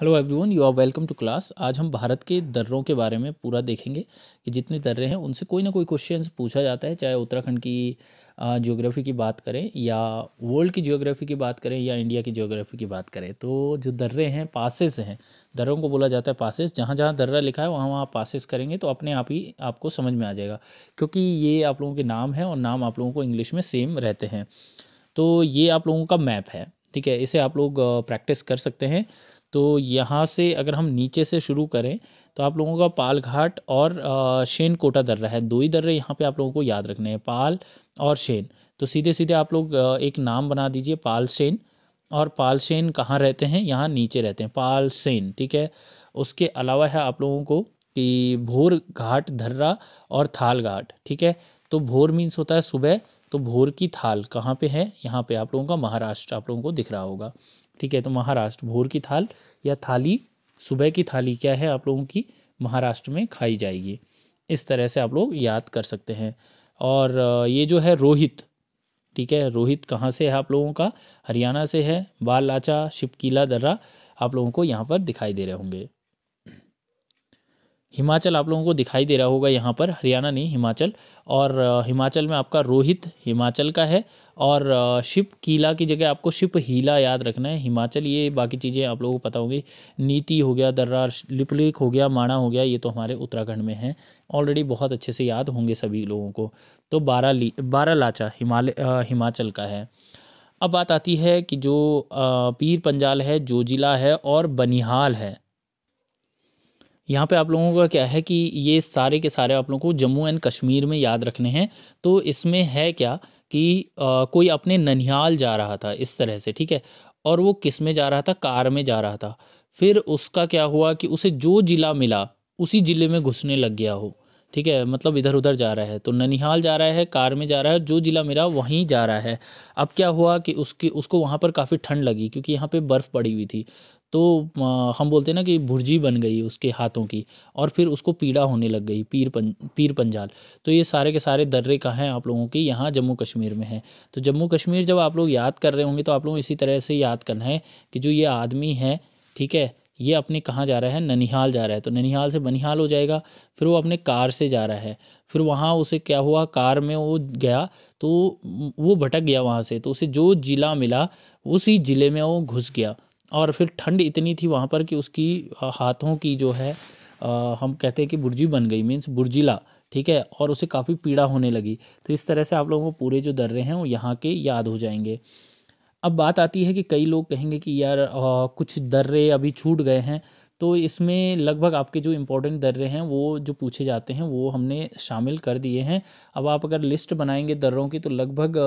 hello everyone you are welcome to class आज हम भारत के दर्रों के बारे में पूरा देखेंगे कि जितने दर्रे हैं उनसे कोई ना कोई क्वेश्चन पूछा जाता है चाहे उत्तराखंड की जियोग्राफी की बात करें या वर्ल्ड की जियोग्राफी की बात करें या इंडिया की जियोग्राफी की बात करें तो जो दर्रे हैं पासिस हैं दर्रों को बोला जाता है पासिस जहाँ जहाँ दर्रा लिखा है वहाँ वहाँ पासेस करेंगे तो अपने आप ही आपको समझ में आ जाएगा क्योंकि ये आप लोगों के नाम हैं और नाम आप लोगों को इंग्लिश में सेम रहते हैं तो ये आप लोगों का मैप है ठीक है इसे आप लोग प्रैक्टिस कर सकते हैं तो यहाँ से अगर हम नीचे से शुरू करें तो आप लोगों का पाल घाट और शेन कोटा दर्रा है दो ही दर्रे यहाँ पे आप लोगों को याद रखने हैं पाल और शेन तो सीधे सीधे आप लोग एक नाम बना दीजिए पाल सेन और पाल सेन कहाँ रहते हैं यहाँ नीचे रहते हैं पाल सेन ठीक है उसके अलावा है आप लोगों को कि भोर घाट धर्रा और थाल घाट ठीक है तो भोर मीन्स होता है सुबह तो भोर की थाल कहाँ पे है यहाँ पे आप लोगों का महाराष्ट्र आप लोगों को दिख रहा होगा ठीक है तो महाराष्ट्र भोर की थाल या थाली सुबह की थाली क्या है आप लोगों की महाराष्ट्र में खाई जाएगी इस तरह से आप लोग याद कर सकते हैं और ये जो है रोहित ठीक है रोहित कहाँ से है आप लोगों का हरियाणा से है बाल लाचा शिपकीला दर्रा आप लोगों को यहाँ पर दिखाई दे रहे होंगे हिमाचल आप लोगों को दिखाई दे रहा होगा यहाँ पर हरियाणा नहीं हिमाचल और हिमाचल में आपका रोहित हिमाचल का है और शिप कीला की जगह आपको शिप हीला याद रखना है हिमाचल ये बाकी चीज़ें आप लोगों को पता होंगी नीति हो गया दर्रा लिपलिक हो गया माणा हो गया ये तो हमारे उत्तराखंड में है ऑलरेडी बहुत अच्छे से याद होंगे सभी लोगों को तो बारा ली बारा लाचा हिमालय हिमाचल का है अब बात आती है कि जो पीर पंजाल है जो जिला है और बनिहाल है यहाँ पे आप लोगों का क्या है कि ये सारे के सारे आप लोगों को जम्मू एंड कश्मीर में याद रखने हैं तो इसमें है क्या कि आ, कोई अपने ननिहाल जा रहा था इस तरह से ठीक है और वो किस में जा रहा था कार में जा रहा था फिर उसका क्या हुआ कि उसे जो ज़िला मिला उसी ज़िले में घुसने लग गया हो ठीक है मतलब इधर उधर जा रहा है तो ननिहाल जा रहा है कार में जा रहा है जो ज़िला मेरा वहीं जा रहा है अब क्या हुआ कि उसकी उसको वहाँ पर काफ़ी ठंड लगी क्योंकि यहाँ पे बर्फ़ पड़ी हुई थी तो हम बोलते हैं ना कि भुर्जी बन गई उसके हाथों की और फिर उसको पीड़ा होने लग गई पीर पं पीर पंजाल तो ये सारे के सारे दर्रे कहाँ हैं आप लोगों के यहाँ जम्मू कश्मीर में है तो जम्मू कश्मीर जब आप लोग याद कर रहे होंगे तो आप लोग इसी तरह से याद करना है कि जो ये आदमी है ठीक है ये अपने कहाँ जा रहा है ननिहाल जा रहा है तो ननिहाल से बनिहाल हो जाएगा फिर वो अपने कार से जा रहा है फिर वहाँ उसे क्या हुआ कार में वो गया तो वो भटक गया वहाँ से तो उसे जो ज़िला मिला उसी ज़िले में वो घुस गया और फिर ठंड इतनी थी वहाँ पर कि उसकी हाथों की जो है आ, हम कहते हैं कि बुर्जी बन गई मीन्स बुर्जिला ठीक है और उसे काफ़ी पीड़ा होने लगी तो इस तरह से आप लोगों को पूरे जो दर्रे हैं वो यहाँ के याद हो जाएंगे अब बात आती है कि कई लोग कहेंगे कि यार आ, कुछ दर्रे अभी छूट गए हैं तो इसमें लगभग आपके जो इम्पोर्टेंट दर्रे हैं वो जो पूछे जाते हैं वो हमने शामिल कर दिए हैं अब आप अगर लिस्ट बनाएंगे दर्रों की तो लगभग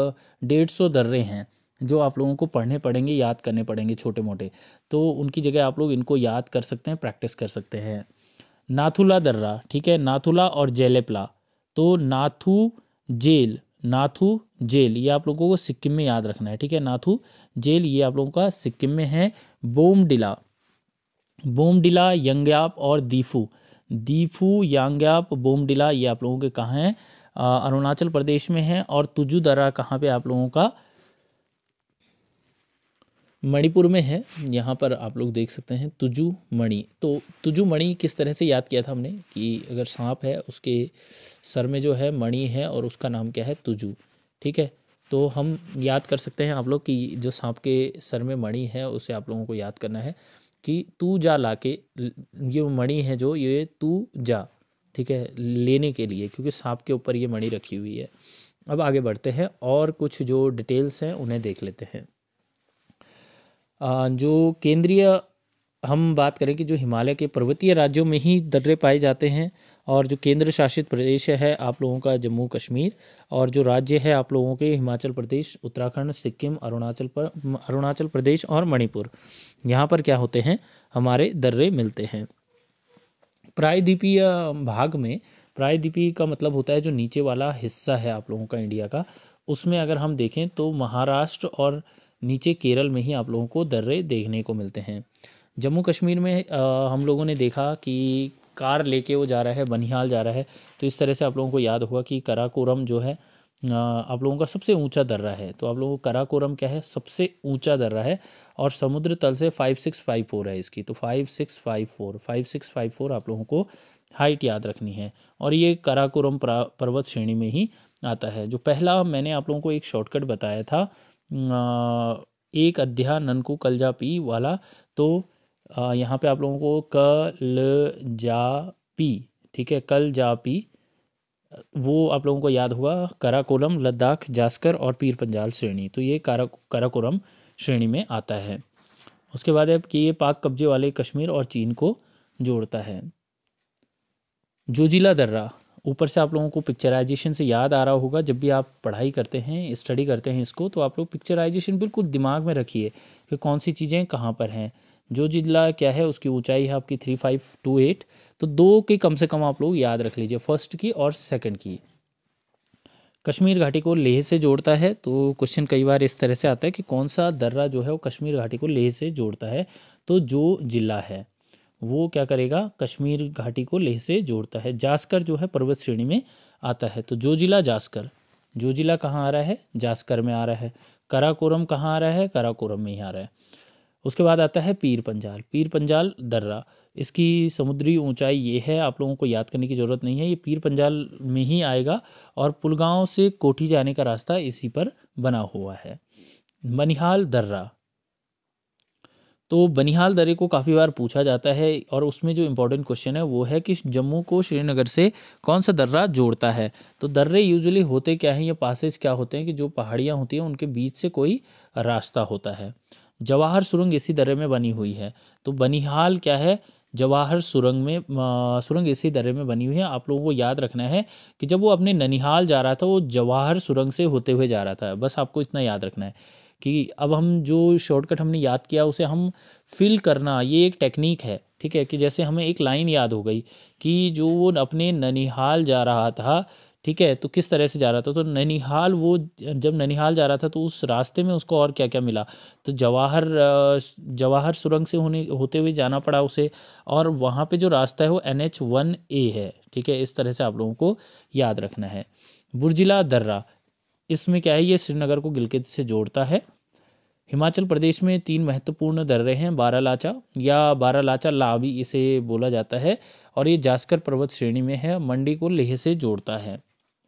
डेढ़ सौ दर्रे हैं जो आप लोगों को पढ़ने पड़ेंगे याद करने पड़ेंगे छोटे मोटे तो उनकी जगह आप लोग इनको याद कर सकते हैं प्रैक्टिस कर सकते हैं नाथुला दर्रा ठीक है नाथुला और जेलेपला तो नाथू जेल नाथू जेल ये आप लोगों को सिक्किम में याद रखना है ठीक है नाथू जेल ये आप लोगों का सिक्किम में है बोमडिला बोमडिला यंग्याप और दीफू दीफू यांग्याप बोमडिला ये आप लोगों के कहाँ हैं अरुणाचल प्रदेश में है और तुजुदरा कहाँ पे आप लोगों का मणिपुर में है यहाँ पर आप लोग देख सकते हैं तुजू मणि तो तुजू मणि किस तरह से याद किया था हमने कि अगर सांप है उसके सर में जो है मणि है और उसका नाम क्या है तुजू ठीक है तो हम याद कर सकते हैं आप लोग कि जो सांप के सर में मणि है उसे आप लोगों को याद करना है कि तू जा ला के ये मणि है जो ये तू जा ठीक है लेने के लिए क्योंकि सांप के ऊपर ये मणि रखी हुई है अब आगे बढ़ते हैं और कुछ जो डिटेल्स हैं उन्हें देख लेते हैं जो केंद्रीय हम बात करें कि जो हिमालय के पर्वतीय राज्यों में ही दर्रे पाए जाते हैं और जो केंद्र शासित प्रदेश है आप लोगों का जम्मू कश्मीर और जो राज्य है आप लोगों के हिमाचल प्रदेश उत्तराखंड सिक्किम अरुणाचल पर अरुणाचल प्रदेश और मणिपुर यहाँ पर क्या होते हैं हमारे दर्रे मिलते हैं प्रायद्वीपीय भाग में प्रायद्वीपीय का मतलब होता है जो नीचे वाला हिस्सा है आप लोगों का इंडिया का उसमें अगर हम देखें तो महाराष्ट्र और नीचे केरल में ही आप लोगों को दर्रे देखने को मिलते हैं जम्मू कश्मीर में हम लोगों ने देखा कि कार लेके वो जा रहा है बनिहाल जा रहा है तो इस तरह से आप लोगों को याद हुआ कि कराकोरम जो है आप लोगों का सबसे ऊंचा दर्रा है तो आप लोगों को कराकोरम क्या है सबसे ऊंचा दर्रा है और समुद्र तल से फाइव सिक्स फाइव फोर है इसकी तो five six five four five six five four आप लोगों को हाइट याद रखनी है और ये कराकोरम पर्वत श्रेणी में ही आता है जो पहला मैंने आप लोगों को एक शॉर्टकट बताया था एक अध्याय ननकू कलजा पी वाला तो यहाँ पे आप लोगों को कल जा पी ठीक है कल जा पी वो आप लोगों को याद हुआ काराकोरम लद्दाख जास्कर और पीर पंजाल श्रेणी तो ये कारा काराकोरम श्रेणी में आता है उसके बाद अब कि ये पाक कब्जे वाले कश्मीर और चीन को जोड़ता है जोजिला दर्रा ऊपर से आप लोगों को पिक्चराइजेशन से याद आ रहा होगा जब भी आप पढ़ाई करते हैं स्टडी करते हैं इसको तो आप लोग पिक्चराइजेशन बिल्कुल दिमाग में रखिए कि कौन सी चीज़ें कहाँ पर हैं जो जिला क्या है उसकी ऊंचाई है आपकी थ्री फाइव टू एट तो दो की कम से कम आप लोग याद रख लीजिए फर्स्ट की और सेकंड की कश्मीर घाटी को लेह से जोड़ता है तो क्वेश्चन कई बार इस तरह से आता है कि कौन सा दर्रा जो है वो कश्मीर घाटी को लेह से जोड़ता है तो जो जिला है वो क्या करेगा कश्मीर घाटी को लेह से जोड़ता है जास्कर जो है पर्वत श्रेणी में आता है तो जो जिला जास्कर जो जिला कहाँ आ रहा है जास्कर में आ रहा है कराकोरम कहाँ आ रहा है कराकोरम में ही आ रहा है उसके बाद आता है पीर पंजाल पीर पंजाल दर्रा इसकी समुद्री ऊंचाई ये है आप लोगों को याद करने की ज़रूरत नहीं है ये पीर पंजाल में ही आएगा और पुलगांव से कोठी जाने का रास्ता इसी पर बना हुआ है बनिहाल दर्रा तो बनिहाल दर्रे को काफ़ी बार पूछा जाता है और उसमें जो इम्पोर्टेंट क्वेश्चन है वो है कि जम्मू को श्रीनगर से कौन सा दर्रा जोड़ता है तो दर्रे यूजुअली होते क्या हैं या पासेज क्या होते हैं कि जो पहाड़ियाँ होती हैं उनके बीच से कोई रास्ता होता है जवाहर सुरंग इसी दर्रे में बनी हुई है तो बनिहाल क्या है जवाहर सुरंग में सुरंग इसी दर्रे में बनी हुई है आप लोगों को याद रखना है कि जब वो अपने ननिहाल जा रहा था वो जवाहर सुरंग से होते हुए जा रहा था बस आपको इतना याद रखना है कि अब हम जो शॉर्टकट हमने याद किया उसे हम फिल करना ये एक टेक्निक है ठीक है कि जैसे हमें एक लाइन याद हो गई कि जो वो अपने ननिहाल जा रहा था ठीक है तो किस तरह से जा रहा था तो ननिहाल वो जब ननिहाल जा रहा था तो उस रास्ते में उसको और क्या क्या मिला तो जवाहर जवाहर सुरंग से होने होते हुए जाना पड़ा उसे और वहाँ पे जो रास्ता है वो एन एच वन ए है ठीक है इस तरह से आप लोगों को याद रखना है बुरजिला दर्रा इसमें क्या है ये श्रीनगर को गिलगित से जोड़ता है हिमाचल प्रदेश में तीन महत्वपूर्ण दर्रे हैं बारालाचा या बारालाचा ला भी इसे बोला जाता है और ये जास्कर पर्वत श्रेणी में है मंडी को लेह से जोड़ता है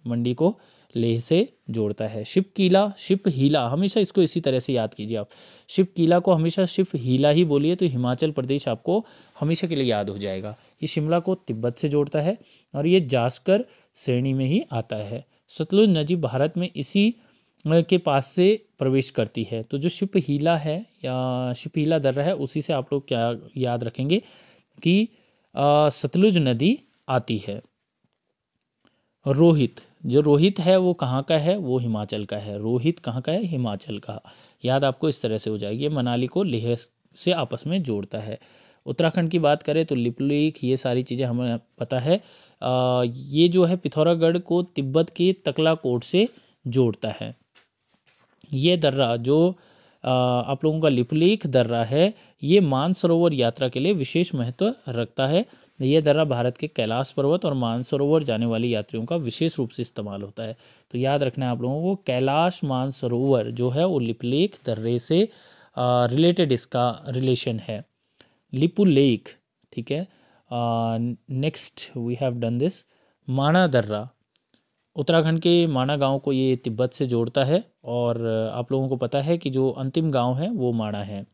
मंडी को लेह से जोड़ता है शिप किला शिप हीला हमेशा इसको इसी तरह से याद कीजिए आप शिप किला को हमेशा शिप हीला ही बोलिए तो हिमाचल प्रदेश आपको हमेशा के लिए याद हो जाएगा ये शिमला को तिब्बत से जोड़ता है और ये जास्कर श्रेणी में ही आता है सतलुज नदी भारत में इसी के पास से प्रवेश करती है तो जो शिपहीला है या शिपहीला दर्रा है उसी से आप लोग क्या याद रखेंगे कि सतलुज नदी आती है रोहित जो रोहित है वो कहाँ का है वो हिमाचल का है रोहित कहाँ का है हिमाचल का याद आपको इस तरह से हो जाएगी मनाली को लेह से आपस में जोड़ता है उत्तराखंड की बात करें तो लिपलेख ये सारी चीज़ें हमें पता है आ, ये जो है पिथौरागढ़ को तिब्बत के तकला कोट से जोड़ता है ये दर्रा जो आप लोगों का लिपलेख दर्रा है ये मानसरोवर यात्रा के लिए विशेष महत्व रखता है यह दर्रा भारत के कैलाश पर्वत और मानसरोवर जाने वाले यात्रियों का विशेष रूप से इस्तेमाल होता है तो याद रखना है आप लोगों को कैलाश मानसरोवर जो है वो लिपलेख दर्रे से रिलेटेड इसका रिलेशन है लिपू लेक ठीक है next we have done this Mana दर्रा उत्तराखंड के माना गांव को ये तिब्बत से जोड़ता है और आप लोगों को पता है कि जो अंतिम गांव है वो माना है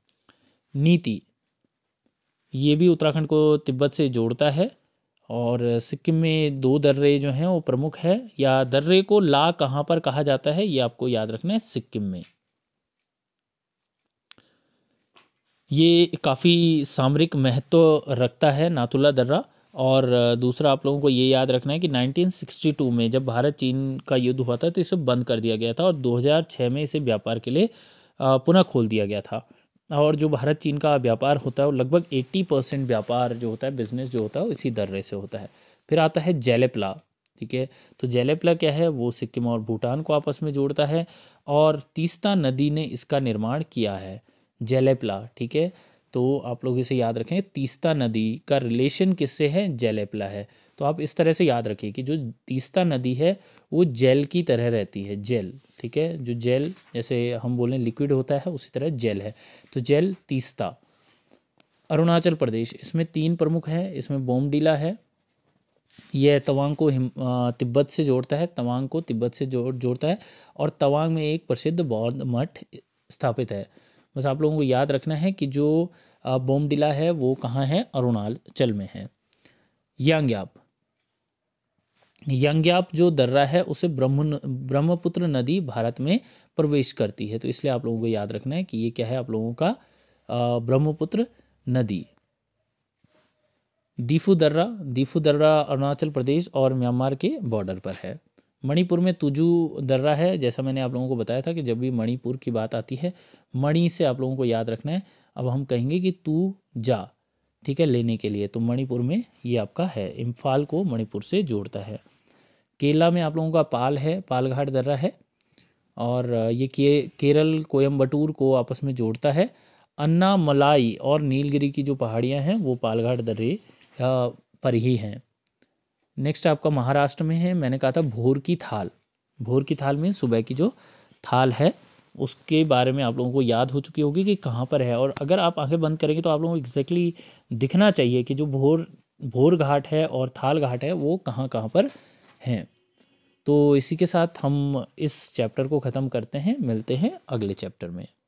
नीति ये भी उत्तराखंड को तिब्बत से जोड़ता है और सिक्किम में दो दर्रे जो हैं वो प्रमुख है या दर्रे को ला कहाँ पर कहा जाता है ये आपको याद रखना है सिक्किम में ये काफ़ी सामरिक महत्व रखता है नातुला दर्रा और दूसरा आप लोगों को ये याद रखना है कि 1962 में जब भारत चीन का युद्ध हुआ था तो इसे बंद कर दिया गया था और 2006 में इसे व्यापार के लिए पुनः खोल दिया गया था और जो भारत चीन का व्यापार होता है वो लगभग 80 परसेंट व्यापार जो होता है बिजनेस जो होता है वो इसी दर्रे से होता है फिर आता है जेलेपला ठीक है तो जेलेपला क्या है वो सिक्किम और भूटान को आपस में जोड़ता है और तीस्ता नदी ने इसका निर्माण किया है जेलेपला ठीक है तो आप लोग इसे याद रखें तीस्ता नदी का रिलेशन किससे है जेलेपला है तो आप इस तरह से याद रखिए कि जो तीस्ता नदी है वो जेल की तरह रहती है जेल ठीक है जो जेल जैसे हम बोलें लिक्विड होता है उसी तरह जेल है तो जेल तीस्ता अरुणाचल प्रदेश इसमें तीन प्रमुख हैं इसमें बोमडीला है यह तवांग को तिब्बत से जोड़ता है तवांग को तिब्बत से जोड़ जोड़ता है और तवांग में एक प्रसिद्ध बौद्ध मठ स्थापित है बस आप लोगों को याद रखना है कि जो बोमडिला है वो कहाँ है अरुणाचल में है यांग्याप यांग्याप जो दर्रा है उसे ब्रह्म ब्रह्मपुत्र नदी भारत में प्रवेश करती है तो इसलिए आप लोगों को याद रखना है कि ये क्या है आप लोगों का ब्रह्मपुत्र नदी दीफू दर्रा दीफू दर्रा अरुणाचल प्रदेश और म्यांमार के बॉर्डर पर है मणिपुर में तुजू दर्रा है जैसा मैंने आप लोगों को बताया था कि जब भी मणिपुर की बात आती है मणि से आप लोगों को याद रखना है अब हम कहेंगे कि तू जा ठीक है लेने के लिए तो मणिपुर में ये आपका है इम्फाल को मणिपुर से जोड़ता है केला में आप लोगों का पाल है पालघाट दर्रा है और ये के, केरल कोयम्बटूर को आपस में जोड़ता है अन्ना मलाई और नीलगिरी की जो पहाड़ियाँ हैं वो पालघाट दर्रे पर ही हैं नेक्स्ट आपका महाराष्ट्र में है मैंने कहा था भोर की थाल भोर की थाल में सुबह की जो थाल है उसके बारे में आप लोगों को याद हो चुकी होगी कि कहाँ पर है और अगर आप आंखें बंद करेंगे तो आप लोगों को एग्जैक्टली दिखना चाहिए कि जो भोर भोर घाट है और थाल घाट है वो कहाँ कहाँ पर हैं तो इसी के साथ हम इस चैप्टर को ख़त्म करते हैं मिलते हैं अगले चैप्टर में